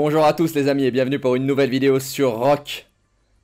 Bonjour à tous les amis et bienvenue pour une nouvelle vidéo sur Rock.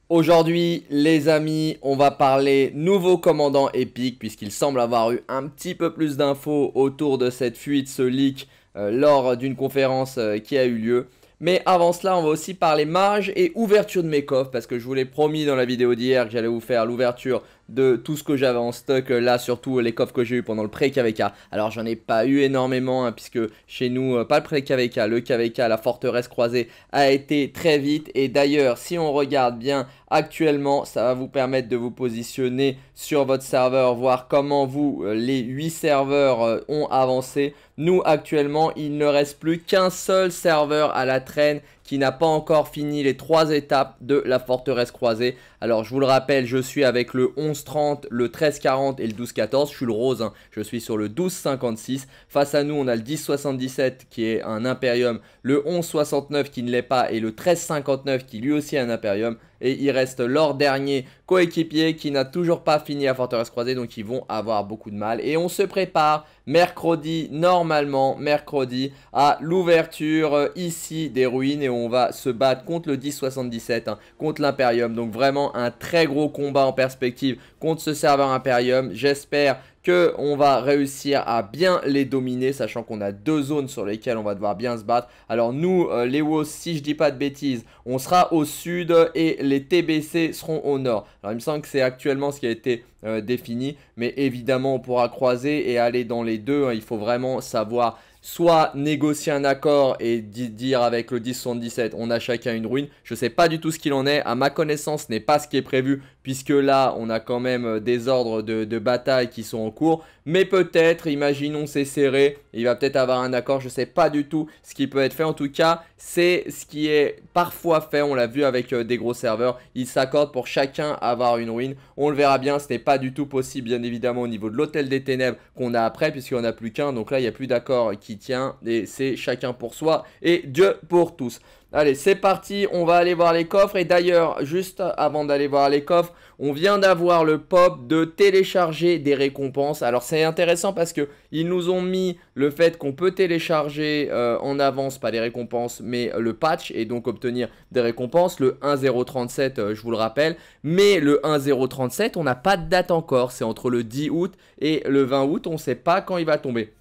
Aujourd'hui les amis, on va parler nouveau commandant épique puisqu'il semble avoir eu un petit peu plus d'infos autour de cette fuite, ce leak euh, lors d'une conférence euh, qui a eu lieu. Mais avant cela, on va aussi parler marge et ouverture de mes coffres parce que je vous l'ai promis dans la vidéo d'hier que j'allais vous faire l'ouverture de tout ce que j'avais en stock euh, là, surtout euh, les coffres que j'ai eu pendant le pré-KVK. Alors j'en ai pas eu énormément hein, puisque chez nous, euh, pas le pré-KVK, le KVK, la forteresse croisée a été très vite. Et d'ailleurs, si on regarde bien actuellement, ça va vous permettre de vous positionner sur votre serveur, voir comment vous, les 8 serveurs ont avancé. Nous, actuellement, il ne reste plus qu'un seul serveur à la traîne qui n'a pas encore fini les trois étapes de la forteresse croisée. Alors je vous le rappelle, je suis avec le 11-30, le 13-40 et le 12-14. Je suis le rose, hein. je suis sur le 12-56. Face à nous, on a le 10-77 qui est un impérium, le 11-69 qui ne l'est pas et le 13-59 qui lui aussi est un impérium. Et il reste leur dernier coéquipier qui n'a toujours pas fini à Forteresse Croisée. Donc ils vont avoir beaucoup de mal. Et on se prépare mercredi, normalement, mercredi, à l'ouverture euh, ici des ruines. Et on va se battre contre le 1077, hein, contre l'Imperium. Donc vraiment un très gros combat en perspective contre ce serveur Imperium. J'espère qu'on va réussir à bien les dominer, sachant qu'on a deux zones sur lesquelles on va devoir bien se battre. Alors nous, euh, les WOS, si je dis pas de bêtises, on sera au sud et les TBC seront au nord. Alors il me semble que c'est actuellement ce qui a été euh, défini, mais évidemment on pourra croiser et aller dans les deux. Hein. Il faut vraiment savoir soit négocier un accord et dire avec le 1077 on a chacun une ruine. Je ne sais pas du tout ce qu'il en est. À ma connaissance, ce n'est pas ce qui est prévu puisque là on a quand même euh, des ordres de, de bataille qui sont en cours. Mais peut-être, imaginons c'est serré, il va peut-être avoir un accord. Je ne sais pas du tout ce qui peut être fait. En tout cas, c'est ce qui est parfois fait. On l'a vu avec euh, des gros serveurs. Ils s'accordent pour chacun avoir une ruine. On le verra bien, ce n'est pas du tout possible, bien évidemment, au niveau de l'hôtel des ténèbres qu'on a après, puisqu'il n'y en a plus qu'un. Donc là, il n'y a plus d'accord qui tient, et c'est chacun pour soi et Dieu pour tous. Allez, c'est parti, on va aller voir les coffres. Et d'ailleurs, juste avant d'aller voir les coffres, on vient d'avoir le pop de télécharger des récompenses. Alors c'est intéressant parce qu'ils nous ont mis le fait qu'on peut télécharger euh, en avance, pas des récompenses, mais le patch et donc obtenir des récompenses. Le 1.037, euh, je vous le rappelle. Mais le 1.037, on n'a pas de date encore. C'est entre le 10 août et le 20 août. On ne sait pas quand il va tomber.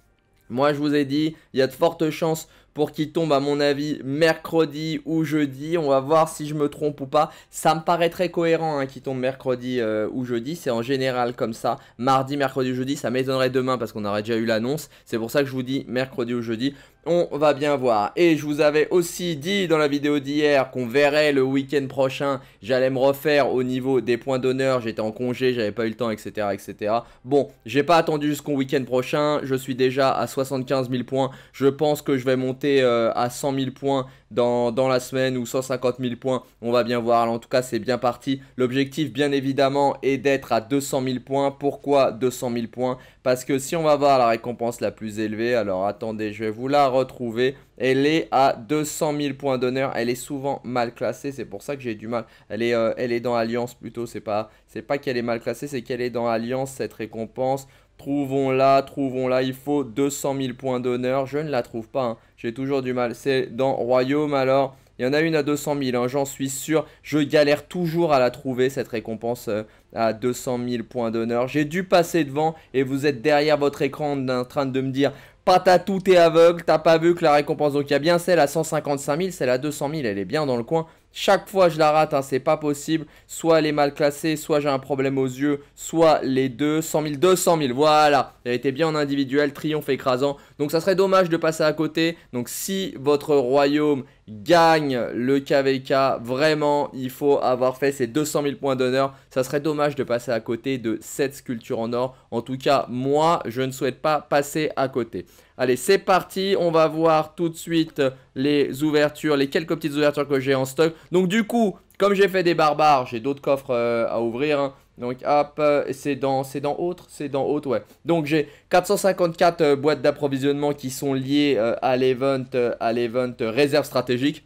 Moi, je vous ai dit, il y a de fortes chances pour qu'il tombe à mon avis mercredi ou jeudi. On va voir si je me trompe ou pas. Ça me paraît très cohérent hein, qu'il tombe mercredi euh, ou jeudi. C'est en général comme ça. Mardi, mercredi, jeudi. Ça m'étonnerait demain parce qu'on aurait déjà eu l'annonce. C'est pour ça que je vous dis mercredi ou jeudi. On va bien voir. Et je vous avais aussi dit dans la vidéo d'hier qu'on verrait le week-end prochain. J'allais me refaire au niveau des points d'honneur. J'étais en congé, j'avais pas eu le temps, etc. etc. Bon, j'ai pas attendu jusqu'au week-end prochain. Je suis déjà à 75 000 points. Je pense que je vais monter euh, à 100 000 points dans, la semaine ou 150 000 points, on va bien voir. en tout cas, c'est bien parti. L'objectif, bien évidemment, est d'être à 200 000 points. Pourquoi 200 000 points Parce que si on va voir la récompense la plus élevée, alors attendez, je vais vous la retrouver. Elle est à 200 000 points d'honneur. Elle est souvent mal classée, c'est pour ça que j'ai du mal. Elle est, euh, elle est dans Alliance plutôt, c'est pas, pas qu'elle est mal classée, c'est qu'elle est dans Alliance cette récompense. Trouvons-la, trouvons-la. Il faut 200 000 points d'honneur. Je ne la trouve pas. Hein. J'ai toujours du mal. C'est dans Royaume alors. Il y en a une à 200 000, hein, j'en suis sûr. Je galère toujours à la trouver, cette récompense euh, à 200 000 points d'honneur. J'ai dû passer devant et vous êtes derrière votre écran en train de me dire Patatou, t'es aveugle, t'as pas vu que la récompense. Donc il y a bien celle à 155 000, celle à 200 000, elle est bien dans le coin. Chaque fois, je la rate, hein, c'est pas possible. Soit elle est mal classée, soit j'ai un problème aux yeux, soit les deux. 100 000, 200 000, voilà. Elle était bien en individuel, triomphe écrasant. Donc ça serait dommage de passer à côté. Donc si votre royaume gagne le KVK, vraiment, il faut avoir fait ces 200 000 points d'honneur. Ça serait dommage de passer à côté de cette sculpture en or. En tout cas, moi, je ne souhaite pas passer à côté. Allez, c'est parti. On va voir tout de suite les ouvertures, les quelques petites ouvertures que j'ai en stock. Donc du coup, comme j'ai fait des barbares, j'ai d'autres coffres euh, à ouvrir. Hein. Donc hop, euh, c'est dans, c'est dans autre, c'est dans autre, ouais. Donc j'ai 454 euh, boîtes d'approvisionnement qui sont liées à l'event, à l'event réserve stratégique.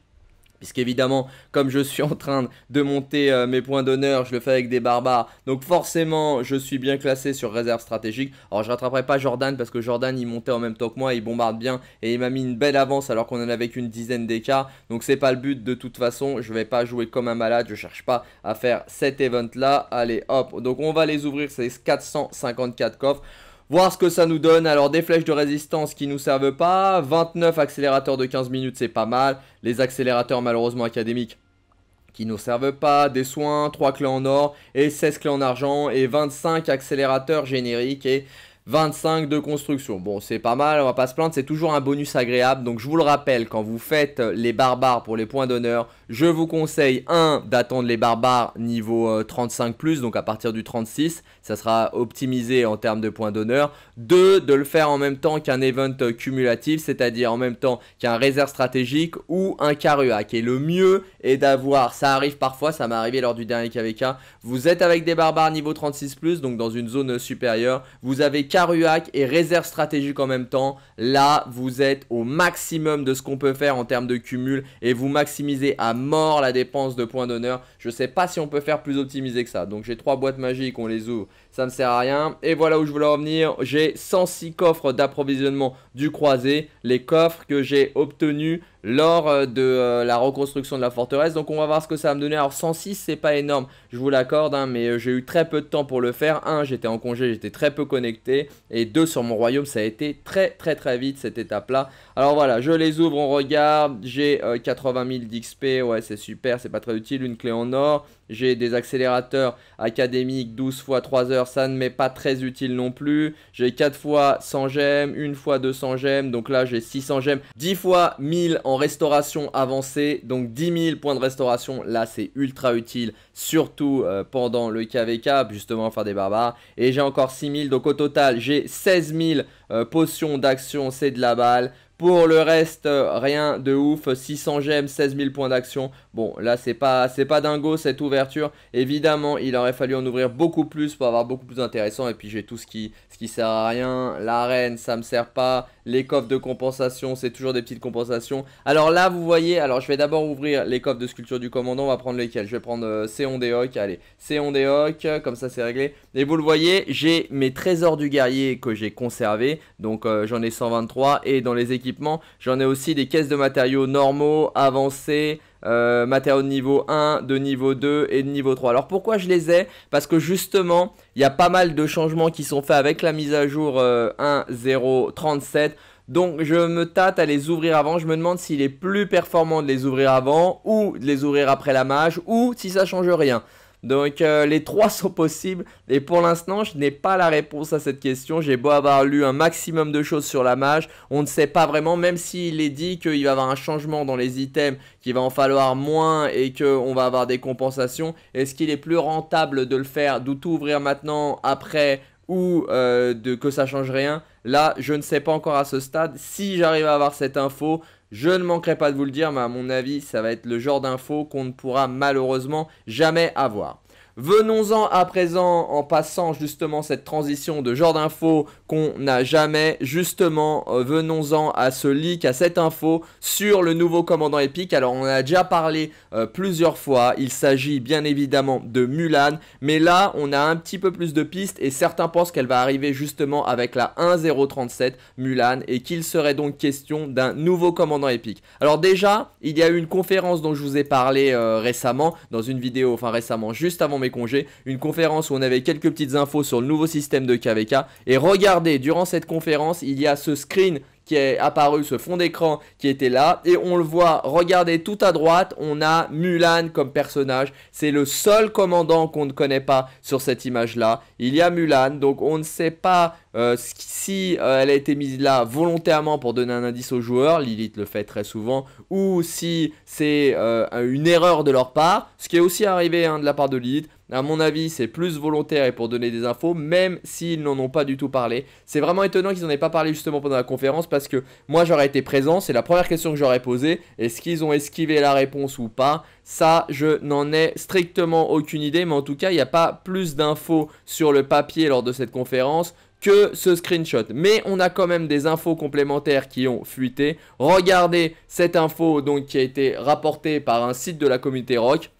Puisqu'évidemment, comme je suis en train de monter euh, mes points d'honneur, je le fais avec des barbares. Donc forcément, je suis bien classé sur réserve stratégique. Alors je rattraperai pas Jordan parce que Jordan, il montait en même temps que moi, il bombarde bien et il m'a mis une belle avance alors qu'on en avait qu'une dizaine d'écarts. Donc c'est pas le but de toute façon. Je vais pas jouer comme un malade. Je cherche pas à faire cet event là. Allez hop. Donc on va les ouvrir ces 454 coffres voir ce que ça nous donne. Alors des flèches de résistance qui nous servent pas, 29 accélérateurs de 15 minutes c'est pas mal, les accélérateurs malheureusement académiques qui nous servent pas, des soins, 3 clés en or et 16 clés en argent et 25 accélérateurs génériques et 25 de construction. Bon, c'est pas mal, on va pas se plaindre, c'est toujours un bonus agréable. Donc je vous le rappelle, quand vous faites les barbares pour les points d'honneur, je vous conseille 1 d'attendre les barbares niveau 35 euh, plus, donc à partir du 36, ça sera optimisé en termes de points d'honneur. 2 de le faire en même temps qu'un event euh, cumulatif, c'est-à-dire en même temps qu'un réserve stratégique ou un Caruac. Et le mieux est d'avoir, ça arrive parfois, ça m'est arrivé lors du dernier KVK, vous êtes avec des barbares niveau 36 plus, donc dans une zone supérieure, vous avez Caruac et réserve stratégique en même temps. Là, vous êtes au maximum de ce qu'on peut faire en termes de cumul et vous maximisez à mort la dépense de points d'honneur. Je sais pas si on peut faire plus optimisé que ça. Donc j'ai trois boîtes magiques, on les ouvre, ça me sert à rien. Et voilà où je voulais revenir, J'ai 106 coffres d'approvisionnement du croisé, les coffres que j'ai obtenus lors euh, de euh, la reconstruction de la forteresse. Donc on va voir ce que ça va me donner. Alors 106 c'est pas énorme, je vous l'accorde, hein, mais euh, j'ai eu très peu de temps pour le faire. Un, j'étais en congé, j'étais très peu connecté. Et deux, sur mon royaume, ça a été très très très vite cette étape-là. Alors voilà, je les ouvre, on regarde. J'ai 80 000 d'XP, ouais, c'est super, c'est pas très utile. Une clé en or. J'ai des accélérateurs académiques 12 fois 3 heures, ça ne m'est pas très utile non plus. J'ai 4 fois 100 gemmes, 1 fois 200 gemmes, donc là j'ai 600 gemmes. 10 fois 1000 en restauration avancée, donc 10 000 points de restauration, là c'est ultra utile, surtout euh, pendant le KVK, justement faire des barbares. Et j'ai encore 6000, donc au total j'ai 16 000 euh, potions d'action, c'est de la balle. Pour le reste, rien de ouf. 600 gemmes, 16 000 points d'action. Bon, là, c'est pas, c'est pas dingo cette ouverture. Évidemment, il aurait fallu en ouvrir beaucoup plus pour avoir beaucoup plus intéressant. Et puis, j'ai tout ce qui, ce qui sert à rien. L'arène, ça me sert pas. Les coffres de compensation, c'est toujours des petites compensations. Alors là, vous voyez, alors je vais d'abord ouvrir les coffres de sculpture du commandant. On va prendre lesquels Je vais prendre euh, des Allez, Séon des hoques, comme ça, c'est réglé. Et vous le voyez, j'ai mes trésors du guerrier que j'ai conservés. Donc, euh, j'en ai 123. Et dans les équipements, j'en ai aussi des caisses de matériaux normaux, avancés. Euh, matériaux de niveau 1, de niveau 2 et de niveau 3. Alors pourquoi je les ai Parce que justement, il y a pas mal de changements qui sont faits avec la mise à jour 1.0.37. Euh, Donc je me tâte à les ouvrir avant, je me demande s'il est plus performant de les ouvrir avant ou de les ouvrir après la mage ou si ça change rien. Donc euh, les trois sont possibles et pour l'instant je n'ai pas la réponse à cette question. J'ai beau avoir lu un maximum de choses sur la mage, on ne sait pas vraiment même s'il est dit qu'il va y avoir un changement dans les items, qu'il va en falloir moins et qu'on va avoir des compensations. Est-ce qu'il est plus rentable de le faire, ouvrir maintenant après ou euh, de, que ça change rien Là, je ne sais pas encore à ce stade. Si j'arrive à avoir cette info, je ne manquerai pas de vous le dire, mais à mon avis, ça va être le genre d'infos qu'on ne pourra malheureusement jamais avoir. Venons-en à présent en passant justement cette transition de genre d'info qu'on n'a jamais. Justement, euh, venons-en à ce leak, à cette info sur le nouveau commandant épique. Alors on a déjà parlé euh, plusieurs fois. Il s'agit bien évidemment de Mulan. Mais là, on a un petit peu plus de pistes et certains pensent qu'elle va arriver justement avec la 1.037 Mulan et qu'il serait donc question d'un nouveau commandant épique. Alors déjà, il y a eu une conférence dont je vous ai parlé euh, récemment dans une vidéo, enfin récemment, juste avant mes congé, une conférence où on avait quelques petites infos sur le nouveau système de KVK. Et regardez, durant cette conférence, il y a ce screen qui est apparu, ce fond d'écran qui était là. Et on le voit, regardez tout à droite, on a Mulan comme personnage. C'est le seul commandant qu'on ne connaît pas sur cette image-là. Il y a Mulan, donc on ne sait pas euh, si euh, elle a été mise là volontairement pour donner un indice aux joueurs, Lilith le fait très souvent, ou si c'est euh, une erreur de leur part, ce qui est aussi arrivé hein, de la part de Lilith. À mon avis, c'est plus volontaire et pour donner des infos, même s'ils n'en ont pas du tout parlé. C'est vraiment étonnant qu'ils n'en aient pas parlé justement pendant la conférence parce que moi j'aurais été présent, c'est la première question que j'aurais posée. Est-ce qu'ils ont esquivé la réponse ou pas Ça, je n'en ai strictement aucune idée, mais en tout cas, il n'y a pas plus d'infos sur le papier lors de cette conférence que ce screenshot. Mais on a quand même des infos complémentaires qui ont fuité. Regardez cette info donc qui a été rapportée par un site de la communauté rock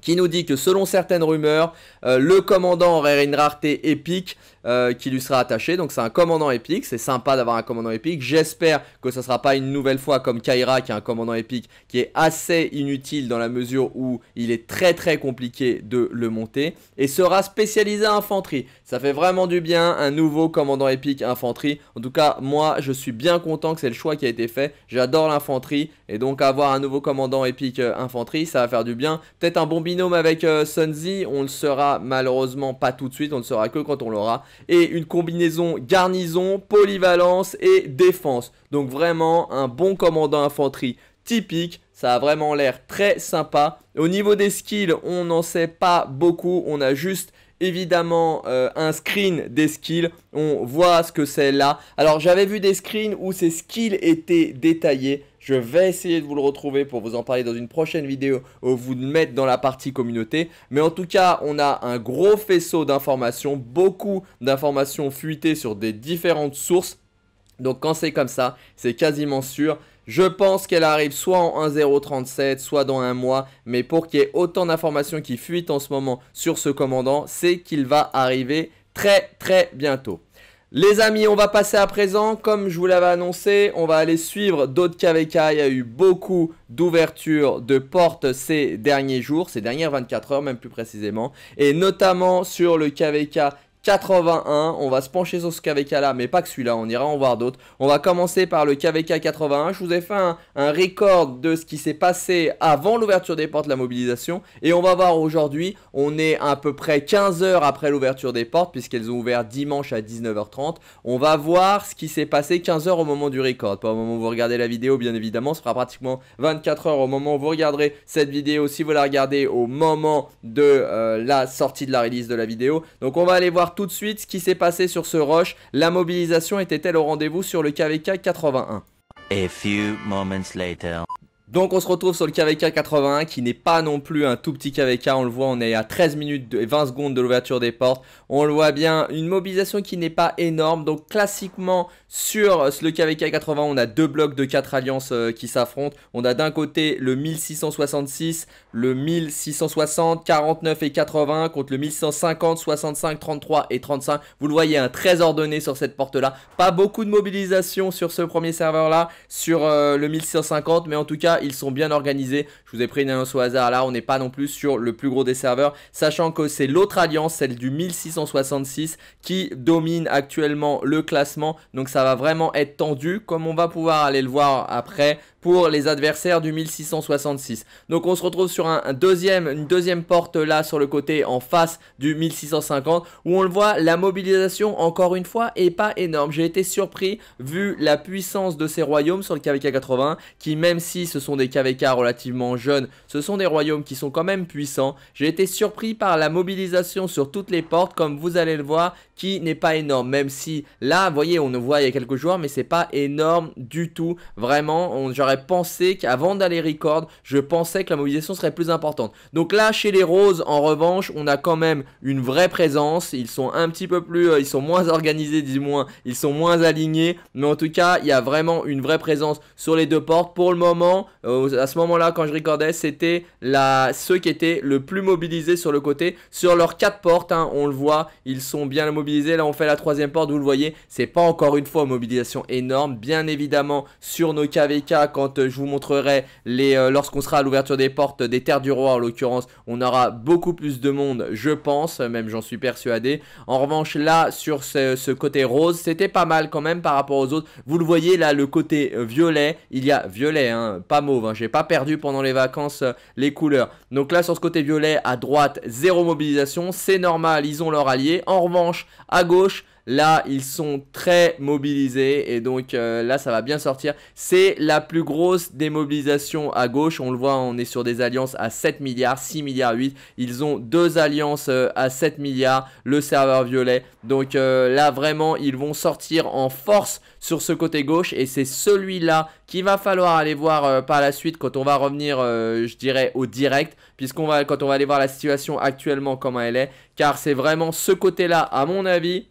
qui nous dit que selon certaines rumeurs, euh, le commandant aurait une rareté épique euh, qui lui sera attaché. Donc c'est un commandant épique, c'est sympa d'avoir un commandant épique. J'espère que ce sera pas une nouvelle fois comme Kaira qui est un commandant épique qui est assez inutile dans la mesure où il est très très compliqué de le monter et sera spécialisé à infanterie. Ça fait vraiment du bien un nouveau commandant épique infanterie. En tout cas, moi je suis bien content que c'est le choix qui a été fait. J'adore l'infanterie et donc avoir un nouveau commandant épique euh, infanterie, ça va faire du bien. Peut-être un bon binôme avec euh, Sunzi, on le sera malheureusement pas tout de suite, on le sera que quand on l'aura et une combinaison garnison, polyvalence et défense. Donc vraiment un bon commandant infanterie typique. Ça a vraiment l'air très sympa. Au niveau des skills, on n'en sait pas beaucoup. On a juste évidemment euh, un screen des skills. On voit ce que c'est là. Alors j'avais vu des screens où ces skills étaient détaillés. Je vais essayer de vous le retrouver pour vous en parler dans une prochaine vidéo ou vous le mettre dans la partie communauté. Mais en tout cas, on a un gros faisceau d'informations, beaucoup d'informations fuitées sur des différentes sources. Donc quand c'est comme ça, c'est quasiment sûr. Je pense qu'elle arrive soit en 1.037, soit dans un mois, mais pour qu'il y ait autant d'informations qui fuitent en ce moment sur ce commandant, c'est qu'il va arriver très très bientôt. Les amis, on va passer à présent, comme je vous l'avais annoncé, on va aller suivre d'autres KVK. Il y a eu beaucoup d'ouvertures de portes ces derniers jours, ces dernières 24 heures même plus précisément, et notamment sur le KVK 81. On va se pencher sur ce KVK-là, mais pas que celui-là, on ira en voir d'autres. On va commencer par le KVK 81. Je vous ai fait un, record de ce qui s'est passé avant l'ouverture des portes, la mobilisation. Et on va voir aujourd'hui, on est à peu près 15 heures après l'ouverture des portes, puisqu'elles ont ouvert dimanche à 19h30. On va voir ce qui s'est passé 15 heures au moment du record. Pas au moment où vous regardez la vidéo, bien évidemment, ce sera pratiquement 24 heures au moment où vous regarderez cette vidéo, si vous la regardez au moment de euh, la sortie de la release de la vidéo. Donc on va aller voir tout de suite ce qui s'est passé sur ce roche. La mobilisation était-elle au rendez-vous sur le KVK 81 few moments later. Donc on se retrouve sur le KVK 81 qui n'est pas non plus un tout petit KVK, on le voit, on est à 13 minutes et 20 secondes de l'ouverture des portes. On le voit bien, une mobilisation qui n'est pas énorme. Donc classiquement sur le KVK 81 on a deux blocs de quatre alliances euh, qui s'affrontent. On a d'un côté le 1666 le 1660, 49 et 80 contre le 1650, 65, 33 et 35. Vous le voyez, un très ordonné sur cette porte-là. Pas beaucoup de mobilisation sur ce premier serveur-là, sur euh, le 1650, mais en tout cas, ils sont bien organisés. Je vous ai pris une annonce au hasard, là, on n'est pas non plus sur le plus gros des serveurs, sachant que c'est l'autre alliance, celle du 1666, qui domine actuellement le classement. Donc ça va vraiment être tendu, comme on va pouvoir aller le voir après pour les adversaires du 1666. Donc on se retrouve sur un, deuxième, une deuxième porte là sur le côté en face du 1650 où on le voit, la mobilisation encore une fois est pas énorme. J'ai été surpris vu la puissance de ces royaumes sur le KVK 80 qui même si ce sont des KVK relativement jeunes, ce sont des royaumes qui sont quand même puissants. J'ai été surpris par la mobilisation sur toutes les portes comme vous allez le voir qui n'est pas énorme même si là, vous voyez, on le voit il y a quelques joueurs mais c'est pas énorme du tout. Vraiment, on, penser pensé qu'avant d'aller record, je pensais que la mobilisation serait plus importante. Donc là, chez les Roses, en revanche, on a quand même une vraie présence. Ils sont un petit peu plus, euh, ils sont moins organisés, dis moins, ils sont moins alignés. Mais en tout cas, il y a vraiment une vraie présence sur les deux portes. Pour le moment, euh, à ce moment-là, quand je recordais, c'était la... ceux qui étaient le plus mobilisés sur le côté. Sur leurs quatre portes, hein, on le voit, ils sont bien mobilisés. Là, on fait la troisième porte, vous le voyez, c'est pas encore une fois mobilisation énorme. Bien évidemment, sur nos KVK, quand quand euh, je vous montrerai les euh, lorsqu'on sera à l'ouverture des portes des terres du roi en l'occurrence, on aura beaucoup plus de monde, je pense, même j'en suis persuadé. En revanche, là sur ce, côté rose, c'était pas mal quand même par rapport aux autres. Vous le voyez là, le côté euh, violet, il y a violet, hein, pas mauve. Hein. J'ai pas perdu pendant les vacances les couleurs. Donc là sur ce côté violet, à droite, zéro mobilisation, c'est normal, ils ont leur allié. En revanche, à gauche, Là, ils sont très mobilisés et donc euh, là, ça va bien sortir. C'est la plus grosse démobilisation à gauche. On le voit, on est sur des alliances à 7 milliards, 6 milliards 8. Ils ont deux alliances euh, à 7 milliards, le serveur violet. Donc euh, là, vraiment, ils vont sortir en force sur ce côté gauche et c'est celui-là qu'il va falloir aller voir par la suite quand on va revenir, je dirais, au direct, puisqu'on va quand on va aller voir la situation actuellement comment elle est, car c'est vraiment ce côté-là, à mon avis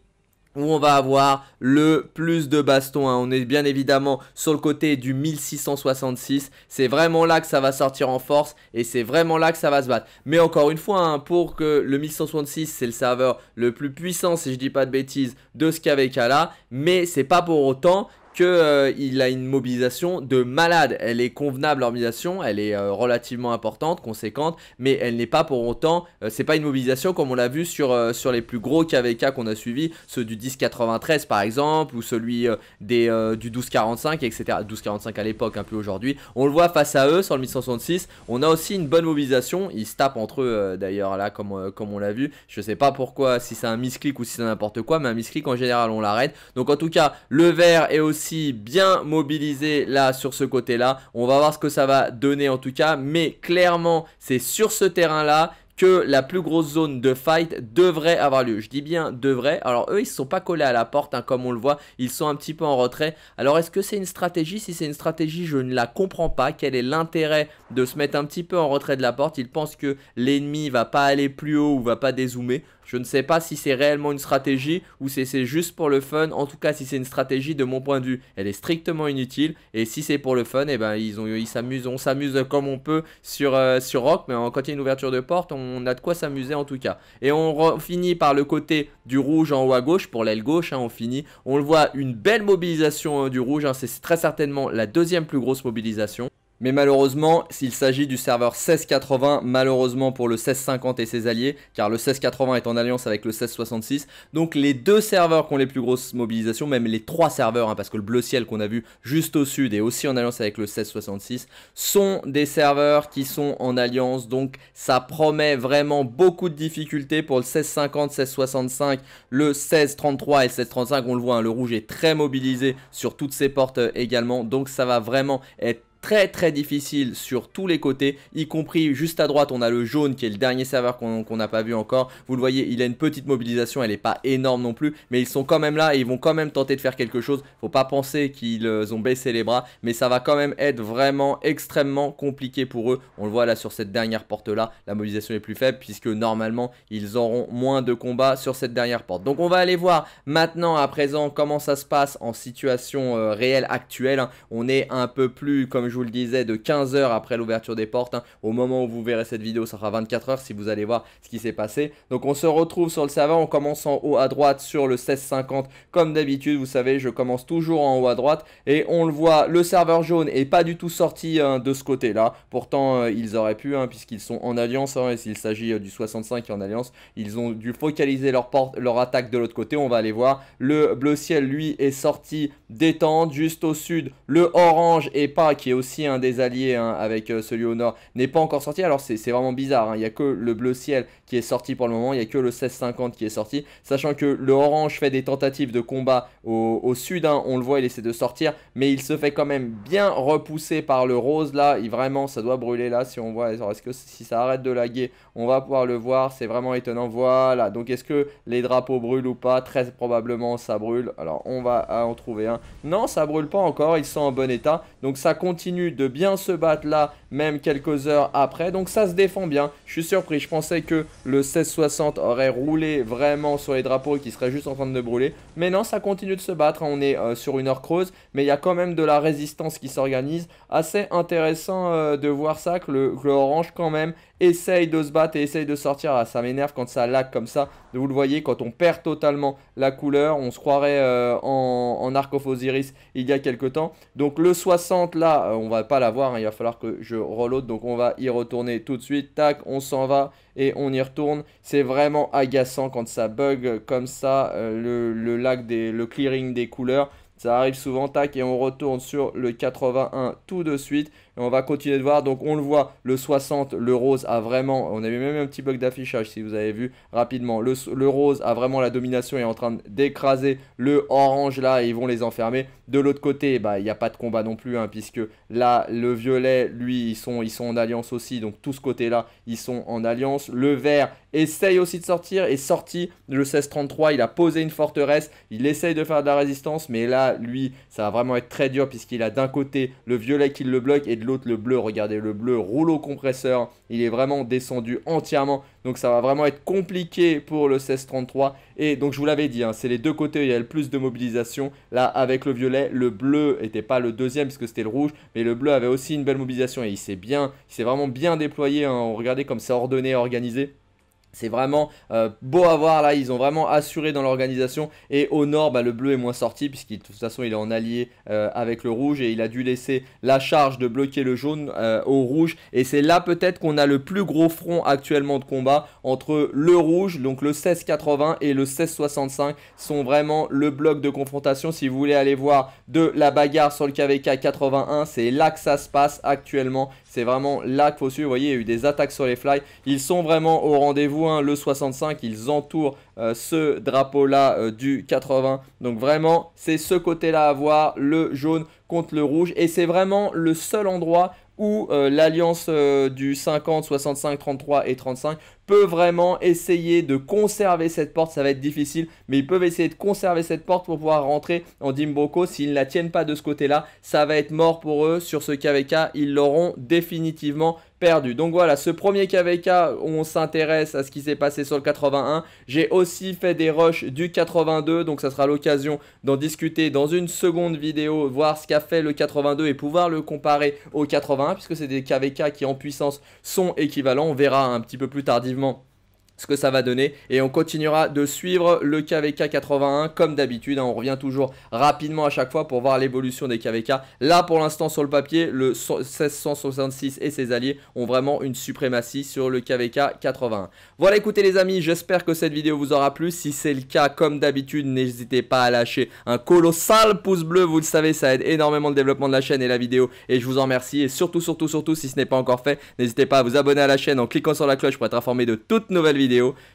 où on va avoir le plus de bastons. Hein. On est bien évidemment sur le côté du 1666. C'est vraiment là que ça va sortir en force et c'est vraiment là que ça va se battre. Mais encore une fois, hein, pour que le 1666 c'est le serveur le plus puissant, si je dis pas de bêtises, de ce qu'avec là. Mais c'est pas pour autant euh, il a une mobilisation de malade. Elle est convenable, l'organisation, elle est euh, relativement importante, conséquente, mais elle n'est pas pour autant, euh, c'est pas une mobilisation comme on l'a vu sur, sur les plus gros KVK qu'on a suivi ceux du 1093 par exemple, ou celui des, du 1245, etc. 1245 à l'époque, un peu aujourd'hui. On le voit face à eux sur le 1066 on a aussi une bonne mobilisation, ils se tapent entre eux d'ailleurs là, comme, comme on l'a vu. Je sais pas pourquoi, si c'est un misclic ou si c'est n'importe quoi, mais un misclic en général on l'arrête. Donc en tout cas, le vert est aussi bien mobilisé là sur ce côté-là. On va voir ce que ça va donner en tout cas. Mais clairement, c'est sur ce terrain-là que la plus grosse zone de fight devrait avoir lieu. Je dis bien devrait. Alors eux, ils sont pas collés à la porte, hein, comme on le voit. Ils sont un petit peu en retrait. Alors est-ce que c'est une stratégie Si c'est une stratégie, je ne la comprends pas. Quel est l'intérêt de se mettre un petit peu en retrait de la porte Ils pensent que l'ennemi va pas aller plus haut ou va pas dézoomer. Je ne sais pas si c'est réellement une stratégie ou si c'est juste pour le fun. En tout cas, si c'est une stratégie, de mon point de vue, elle est strictement inutile. Et si c'est pour le fun, eh ben, ils ont, ils s'amusent, on s'amuse comme on peut sur, euh, sur Rock. Mais quand il y a une ouverture de porte, on a de quoi s'amuser en tout cas. Et on finit par le côté du rouge en haut à gauche, pour l'aile gauche, hein, on finit. On le voit, une belle mobilisation hein, du rouge. Hein. c'est très certainement la deuxième plus grosse mobilisation. Mais malheureusement, s'il s'agit du serveur 1680, malheureusement pour le 1650 et ses alliés, car le 1680 est en alliance avec le 1666, donc les deux serveurs qui ont les plus grosses mobilisations, même les trois serveurs, hein, parce que le bleu ciel qu'on a vu juste au sud est aussi en alliance avec le 1666, sont des serveurs qui sont en alliance, donc ça promet vraiment beaucoup de difficultés pour le 1650, 1665, le 1633 et le 1635, on le voit, hein, le rouge est très mobilisé sur toutes ses portes euh, également, donc ça va vraiment être très très difficile sur tous les côtés, y compris juste à droite on a le jaune qui est le dernier serveur qu'on n'a pas vu encore, vous le voyez il a une petite mobilisation, elle n'est pas énorme non plus, mais ils sont quand même là et ils vont quand même tenter de faire quelque chose, faut pas penser qu'ils euh, ont baissé les bras, mais ça va quand même être vraiment extrêmement compliqué pour eux, on le voit là sur cette dernière porte là, la mobilisation est plus faible puisque normalement ils auront moins de combats sur cette dernière porte. Donc on va aller voir maintenant à présent comment ça se passe en situation euh, réelle actuelle, hein. on est un peu plus comme je vous le disais, de 15 heures après l'ouverture des portes. Hein. Au moment où vous verrez cette vidéo, ça sera 24 heures si vous allez voir ce qui s'est passé. Donc on se retrouve sur le serveur on commence en haut à droite sur le 1650 comme d'habitude. Vous savez, je commence toujours en haut à droite et on le voit, le serveur jaune est pas du tout sorti hein, de ce côté-là. Pourtant, euh, ils auraient pu, hein, puisqu'ils sont en alliance, et s'il s'agit euh, du 65 en alliance, ils ont dû focaliser leur, porte, leur attaque de l'autre côté. On va aller voir, le bleu ciel lui est sorti détente, juste au sud, le orange et pas qui est aussi un des alliés hein, avec euh, celui au nord, n'est pas encore sorti. Alors c'est vraiment bizarre, hein. il y n'y a que le bleu ciel qui est sorti pour le moment. Il n'y a que le 1650 qui est sorti. Sachant que le orange fait des tentatives de combat au, sud. Hein, on le voit, il essaie de sortir. Mais il se fait quand même bien repousser par le rose là. Il, vraiment, ça doit brûler là. Si on voit, est-ce que si ça arrête de laguer, on va pouvoir le voir. C'est vraiment étonnant. Voilà. Donc est-ce que les drapeaux brûlent ou pas Très probablement ça brûle. Alors on va en trouver un. Non, ça brûle pas encore. Ils sont en bon état. Donc ça continue de bien se battre là même quelques heures après. Donc ça se défend bien. Je suis surpris. Je pensais que le 1660 aurait roulé vraiment sur les drapeaux et qui serait juste en train de brûler. Mais non, ça continue de se battre. Hein. On est euh, sur une heure creuse, mais il y a quand même de la résistance qui s'organise. Assez intéressant euh, de voir ça, que le, le orange quand même essaye de se battre et essaye de sortir. Ah, ça m'énerve quand ça lag comme ça. Vous le voyez, quand on perd totalement la couleur, on se croirait euh, en, arcophosiris il y a quelques temps. Donc le 60 là, euh, on va pas l'avoir, hein, il va falloir que je reload. Donc on va y retourner tout de suite. Tac, on s'en va et on y retourne. C'est vraiment agaçant quand ça bug comme ça, euh, le, le, lag le clearing des couleurs. Ça arrive souvent, tac, et on retourne sur le 81 tout de suite on va continuer de voir. Donc on le voit, le 60, le rose a vraiment. On avait même un petit bug d'affichage si vous avez vu rapidement. Le, rose a vraiment la domination et est en train d'écraser le orange là et ils vont les enfermer. De l'autre côté, bah, il n'y a pas de combat non plus, hein, puisque là, le violet, lui, ils sont, ils sont en alliance aussi. Donc tout ce côté-là, ils sont en alliance. Le vert essaye aussi de sortir, et sorti le 16-33, il a posé une forteresse, il essaye de faire de la résistance, mais là, lui, ça va vraiment être très dur, puisqu'il a d'un côté le violet qui le bloque et l'autre le bleu, regardez le bleu, rouleau compresseur, il est vraiment descendu entièrement, donc ça va vraiment être compliqué pour le 1633, et donc je vous l'avais dit, hein, c'est les deux côtés où il y a le plus de mobilisation, là avec le violet, le bleu n'était pas le deuxième puisque c'était le rouge, mais le bleu avait aussi une belle mobilisation, et il s'est bien, il s'est vraiment bien déployé, hein, regardez comme c'est ordonné, organisé, c'est vraiment euh, beau à voir là, ils ont vraiment assuré dans l'organisation. Et au nord, bah, le bleu est moins sorti, puisqu'il de toute façon il est en allié euh, avec le rouge et il a dû laisser la charge de bloquer le jaune euh, au rouge. Et c'est là peut-être qu'on a le plus gros front actuellement de combat entre le rouge, donc le 16-80 et le 1665 sont vraiment le bloc de confrontation. Si vous voulez aller voir de la bagarre sur le KVK 81, c'est là que ça se passe actuellement. C'est vraiment là qu'il faut suivre. Vous voyez, il y a eu des attaques sur les fly. Ils sont vraiment au rendez-vous. Hein. Le 65, ils entourent euh, ce drapeau-là euh, du 80. Donc vraiment, c'est ce côté-là à voir, le jaune contre le rouge. Et c'est vraiment le seul endroit où euh, l'alliance du 50, 65, 33 et 35 peut vraiment essayer de conserver cette porte. Ça va être difficile, mais ils peuvent essayer de conserver cette porte pour pouvoir rentrer en Dimboko. S'ils ne la tiennent pas de ce côté-là, ça va être mort pour eux. Sur ce KVK, ils l'auront définitivement perdu. Donc voilà, ce premier KVK, on s'intéresse à ce qui s'est passé sur le 81. J'ai aussi fait des rushs du 82, donc ça sera l'occasion d'en discuter dans une seconde vidéo, voir ce qu'a fait le 82 et pouvoir le comparer au 81, puisque c'est des KVK qui en puissance sont équivalents. On verra un petit peu plus tardivement musulmans ce que ça va donner. Et on continuera de suivre le KVK 81 comme d'habitude. Hein. on revient toujours rapidement à chaque fois pour voir l'évolution des KVK. Là, pour l'instant, sur le papier, le 1666 et ses alliés ont vraiment une suprématie sur le KVK 81. Voilà, écoutez les amis, j'espère que cette vidéo vous aura plu. Si c'est le cas, comme d'habitude, n'hésitez pas à lâcher un colossal pouce bleu. Vous le savez, ça aide énormément le développement de la chaîne et la vidéo. Et je vous en remercie. Et surtout, surtout, surtout, si ce n'est pas encore fait, n'hésitez pas à vous abonner à la chaîne en cliquant sur la cloche pour être informé de toutes nouvelles vidéos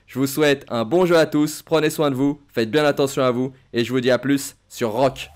je vous souhaite un bon jeu à tous, prenez soin de vous, faites bien attention à vous, et je vous dis à plus sur Rock.